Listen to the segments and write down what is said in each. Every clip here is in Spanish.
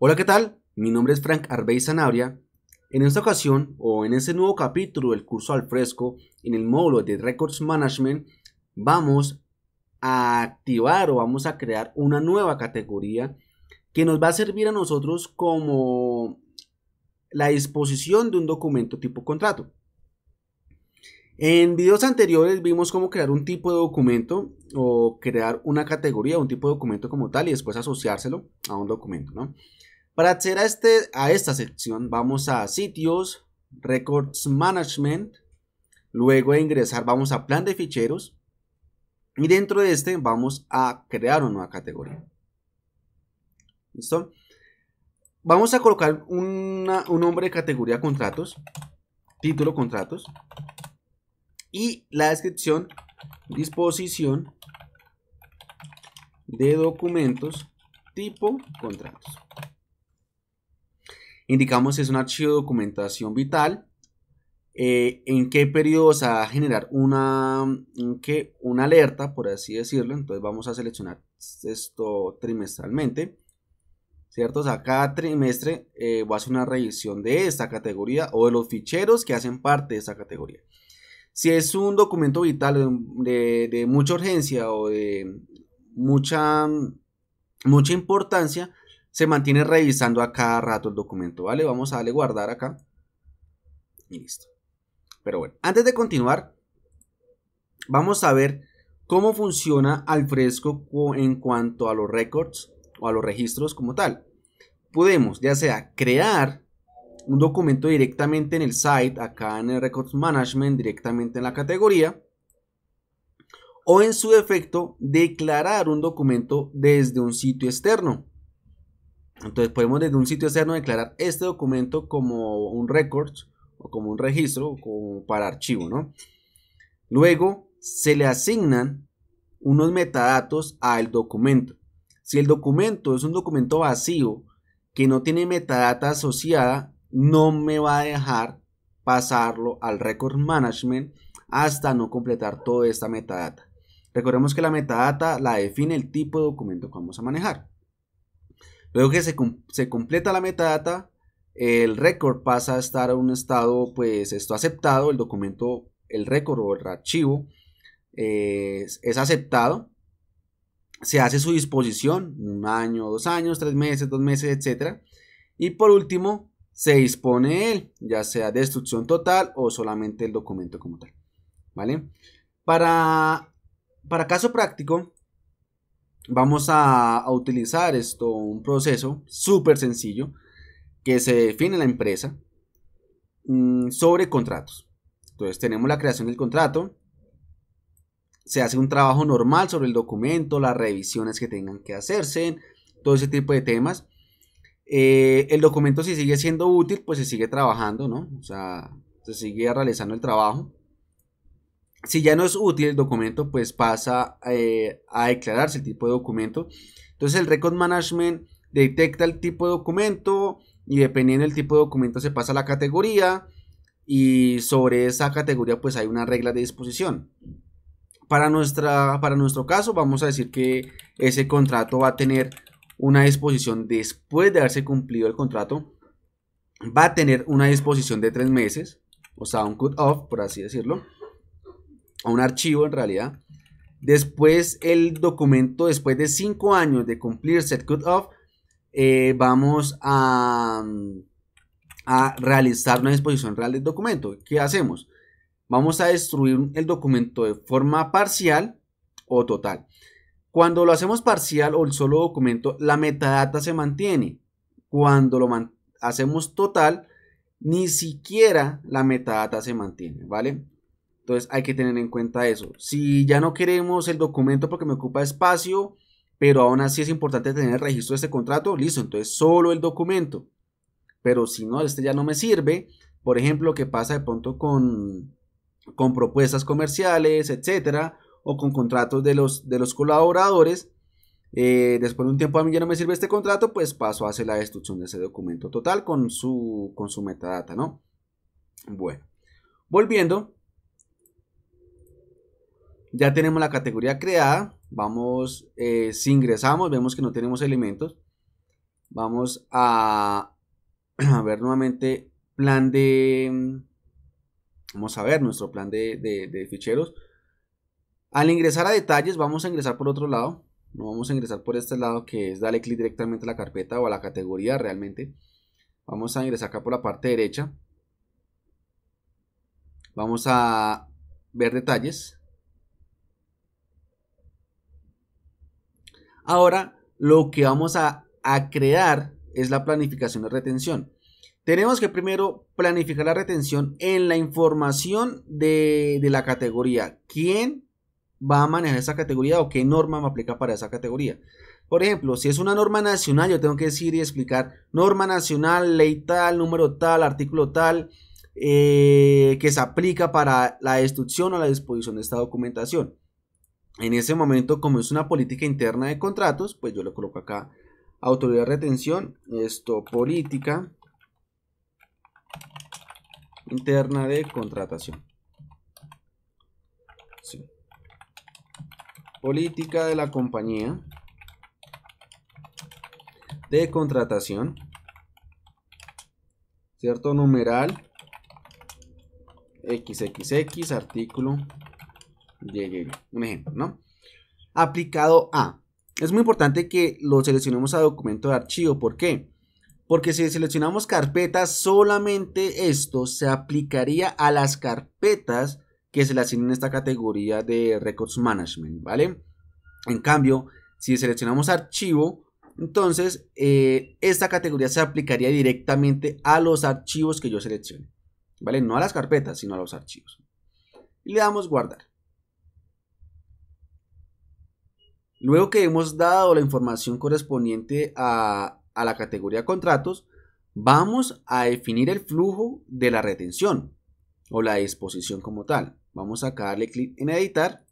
Hola, ¿qué tal? Mi nombre es Frank Arbey Zanabria. En esta ocasión, o en este nuevo capítulo del curso al fresco, en el módulo de Records Management, vamos a activar o vamos a crear una nueva categoría que nos va a servir a nosotros como la disposición de un documento tipo contrato. En videos anteriores vimos cómo crear un tipo de documento o crear una categoría, un tipo de documento como tal y después asociárselo a un documento, Para acceder a, este, a esta sección vamos a sitios, records management, luego de ingresar vamos a plan de ficheros y dentro de este vamos a crear una nueva categoría. ¿Listo? Vamos a colocar un nombre de categoría contratos, título contratos y la descripción, disposición de documentos tipo contratos. Indicamos si es un archivo de documentación vital, eh, en qué periodo va a generar una, que, una alerta, por así decirlo. Entonces vamos a seleccionar esto trimestralmente. ¿Cierto? O cada trimestre eh, va a hacer una revisión de esta categoría o de los ficheros que hacen parte de esta categoría. Si es un documento vital de, mucha urgencia o de mucha, mucha importancia, se mantiene revisando a cada rato el documento, ¿vale? Vamos a darle guardar acá. Y listo. Pero bueno, antes de continuar, vamos a ver cómo funciona al fresco en cuanto a los records o a los registros como tal. Podemos ya sea crear un documento directamente en el site, acá en el Records Management, directamente en la categoría, o en su defecto, declarar un documento desde un sitio externo. Entonces podemos desde un sitio externo declarar este documento como un record o como un registro o como para archivo, ¿no? Luego se le asignan unos metadatos al documento. Si el documento es un documento vacío que no tiene metadata asociada, no me va a dejar pasarlo al record management hasta no completar toda esta metadata. Recordemos que la metadata la define el tipo de documento que vamos a manejar. Luego que se, completa la metadata, el record pasa a estar a un estado, pues esto aceptado, el documento, el record o el archivo eh, es aceptado, se hace su disposición, un año, dos años, tres meses, dos meses, etc. Y por último, se dispone él, ya sea destrucción total o solamente el documento como tal. ¿Vale? Para, para caso práctico, vamos a, utilizar esto, un proceso súper sencillo que se define en la empresa mm, sobre contratos. Entonces tenemos la creación del contrato, se hace un trabajo normal sobre el documento, las revisiones que tengan que hacerse, todo ese tipo de temas. Eh, el documento si sigue siendo útil, pues se sigue trabajando, ¿no? O sea, se sigue realizando el trabajo. Si ya no es útil el documento, pues pasa eh, a declararse el tipo de documento. Entonces el Record Management detecta el tipo de documento y dependiendo del tipo de documento se pasa a la categoría y sobre esa categoría pues hay una regla de disposición. Para, nuestra, para nuestro caso vamos a decir que ese contrato va a tener una disposición después de haberse cumplido el contrato, va a tener una disposición de tres meses, o sea, un cut-off, por así decirlo, a un archivo en realidad. Después el documento, después de cinco años de cumplir el cut-off, eh, vamos a, a realizar una disposición real del documento. ¿Qué hacemos? Vamos a destruir el documento de forma parcial o total. Cuando lo hacemos parcial o el solo documento, la metadata se mantiene. Cuando lo hacemos total, ni siquiera la metadata se mantiene, ¿vale? Entonces hay que tener en cuenta eso. Si ya no queremos el documento porque me ocupa espacio, pero aún así es importante tener el registro de este contrato, listo, entonces solo el documento. Pero si no, este ya no me sirve. Por ejemplo, ¿qué pasa de pronto con, con propuestas comerciales, etcétera, o con contratos de los, de los colaboradores. Eh, después de un tiempo a mí ya no me sirve este contrato, pues paso a hacer la destrucción de ese documento total con su, con su metadata, ¿no? Bueno, volviendo, ya tenemos la categoría creada, vamos, eh, si ingresamos, vemos que no tenemos elementos, vamos a, a, ver nuevamente plan de, vamos a ver nuestro plan de ficheros, al ingresar a detalles vamos a ingresar por otro lado. No vamos a ingresar por este lado que es darle clic directamente a la carpeta o a la categoría realmente. Vamos a ingresar acá por la parte derecha. Vamos a ver detalles. Ahora lo que vamos a, crear es la planificación de retención. Tenemos que primero planificar la retención en la información de, de la categoría. ¿Quién? va a manejar esa categoría o qué norma me aplica para esa categoría. Por ejemplo, si es una norma nacional, yo tengo que decir y explicar norma nacional, ley tal, número tal, artículo tal, eh, que se aplica para la destrucción o la disposición de esta documentación. En ese momento, como es una política interna de contratos, pues yo le coloco acá autoridad de retención, esto política interna de contratación. Sí política de la compañía de contratación, ¿cierto? Numeral XXX, artículo, un ejemplo, ¿no? Aplicado a. Es muy importante que lo seleccionemos a documento de archivo, ¿por qué? Porque si seleccionamos carpetas, solamente esto se aplicaría a las carpetas que se le asignen esta categoría de Records Management, ¿vale? En cambio, si seleccionamos archivo, entonces eh, esta categoría se aplicaría directamente a los archivos que yo seleccione, ¿vale? No a las carpetas, sino a los archivos. Y le damos guardar. Luego que hemos dado la información correspondiente a, a la categoría contratos, vamos a definir el flujo de la retención o la exposición como tal. Vamos a darle clic en editar.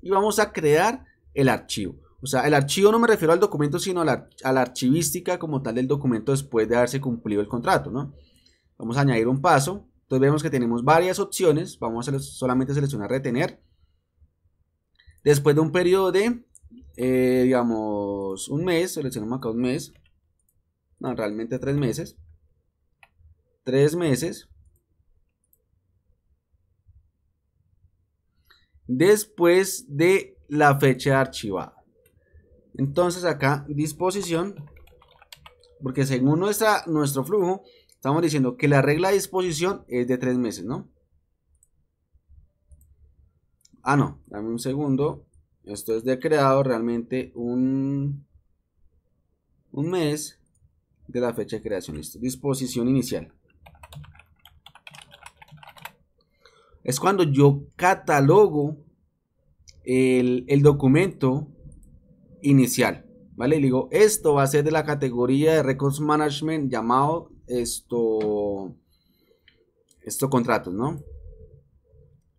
Y vamos a crear el archivo. O sea, el archivo no me refiero al documento, sino a la, archivística como tal del documento después de haberse cumplido el contrato, ¿no? Vamos a añadir un paso. Entonces vemos que tenemos varias opciones. Vamos a solamente seleccionar retener. Después de un periodo de, eh, digamos, un mes, seleccionamos acá un mes. No, realmente tres meses tres meses. Después de la fecha archivada. Entonces acá disposición. Porque según nuestro flujo, estamos diciendo que la regla de disposición es de tres meses, ¿no? Ah, no, dame un segundo. Esto es de creado realmente un, un mes de la fecha de creación. Disposición inicial. es cuando yo catalogo el, documento inicial, ¿vale? Y digo, esto va a ser de la categoría de Records Management llamado esto, estos contratos, ¿no?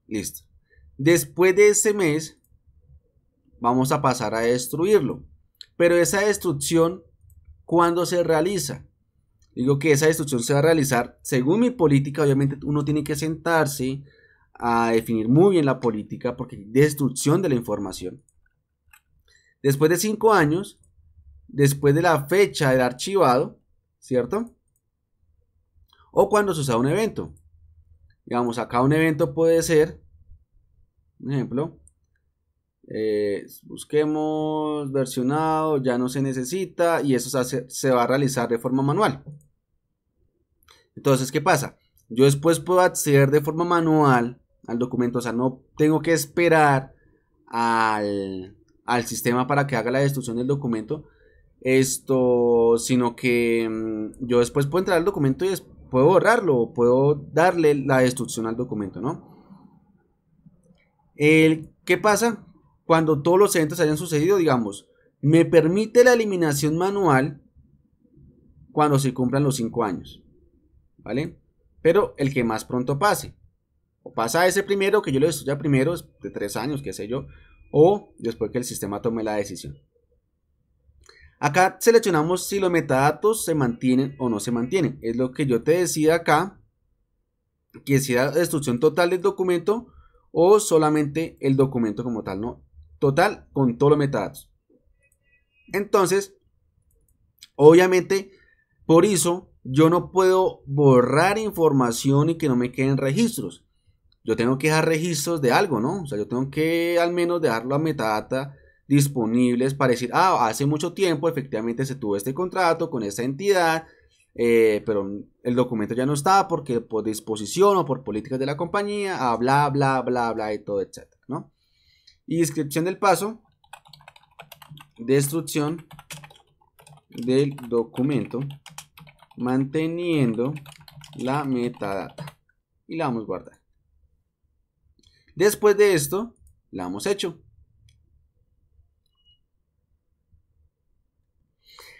Listo. Después de ese mes, vamos a pasar a destruirlo. Pero esa destrucción, ¿cuándo se realiza? Digo que esa destrucción se va a realizar según mi política. Obviamente uno tiene que sentarse, a definir muy bien la política porque destrucción de la información. Después de cinco años, después de la fecha del archivado, ¿cierto? O cuando se usa un evento. Digamos, acá un evento puede ser, un ejemplo, eh, busquemos versionado, ya no se necesita y eso se, se va a realizar de forma manual. Entonces, ¿qué pasa? Yo después puedo acceder de forma manual al documento. O sea, no tengo que esperar al, sistema para que haga la destrucción del documento. Esto, sino que mm, yo después puedo entrar al documento y puedo borrarlo, puedo darle la destrucción al documento, ¿no? El, ¿Qué pasa cuando todos los eventos hayan sucedido? Digamos, me permite la eliminación manual cuando se cumplan los 5 años, ¿vale? Pero el que más pronto pase. O pasa ese primero que yo lo destruya primero, de tres años, qué sé yo, o después que el sistema tome la decisión. Acá seleccionamos si los metadatos se mantienen o no se mantienen. Es lo que yo te decía acá, que si la destrucción total del documento o solamente el documento como tal, ¿no? Total con todos los metadatos. Entonces, obviamente, por eso yo no puedo borrar información y que no me queden registros yo tengo que dejar registros de algo, ¿no? O sea, yo tengo que al menos dejar la metadata disponibles para decir, ah, hace mucho tiempo efectivamente se tuvo este contrato con esta entidad, eh, pero el documento ya no está porque por disposición o por políticas de la compañía, ah, bla, bla, bla, bla y todo, etcétera, ¿no? Y descripción del paso, destrucción del documento, manteniendo la metadata. Y la vamos a guardar. Después de esto, la hemos hecho.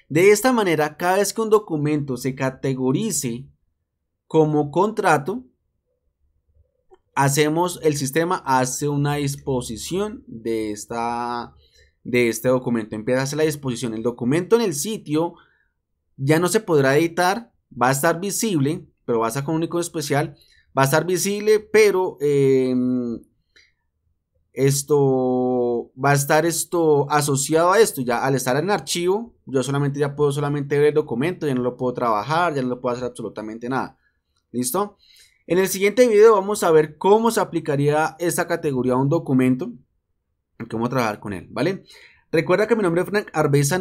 De esta manera, cada vez que un documento se categorice como contrato, hacemos, el sistema hace una disposición de, esta, de este documento. Empieza a hacer la disposición. El documento en el sitio ya no se podrá editar, va a estar visible, pero va a estar con un icono especial va a estar visible, pero em, esto va a estar esto asociado a esto. Ya al estar en archivo, yo solamente ya puedo solamente ver el documento, ya no lo puedo trabajar, ya no lo puedo hacer absolutamente nada. ¿Listo? En el siguiente video vamos a ver cómo se aplicaría esta categoría a un documento y cómo trabajar con él, ¿vale? Recuerda que mi nombre es Frank Arbeza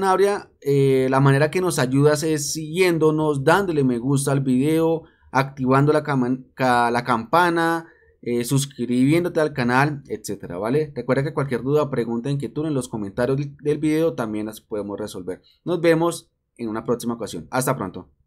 eh, la manera que nos ayudas es siguiéndonos, dándole me gusta al video, activando la, la campana, eh, suscribiéndote al canal, etcétera, ¿vale? Recuerda que cualquier duda, pregunta, inquietud en los comentarios del video también las podemos resolver. Nos vemos en una próxima ocasión. Hasta pronto.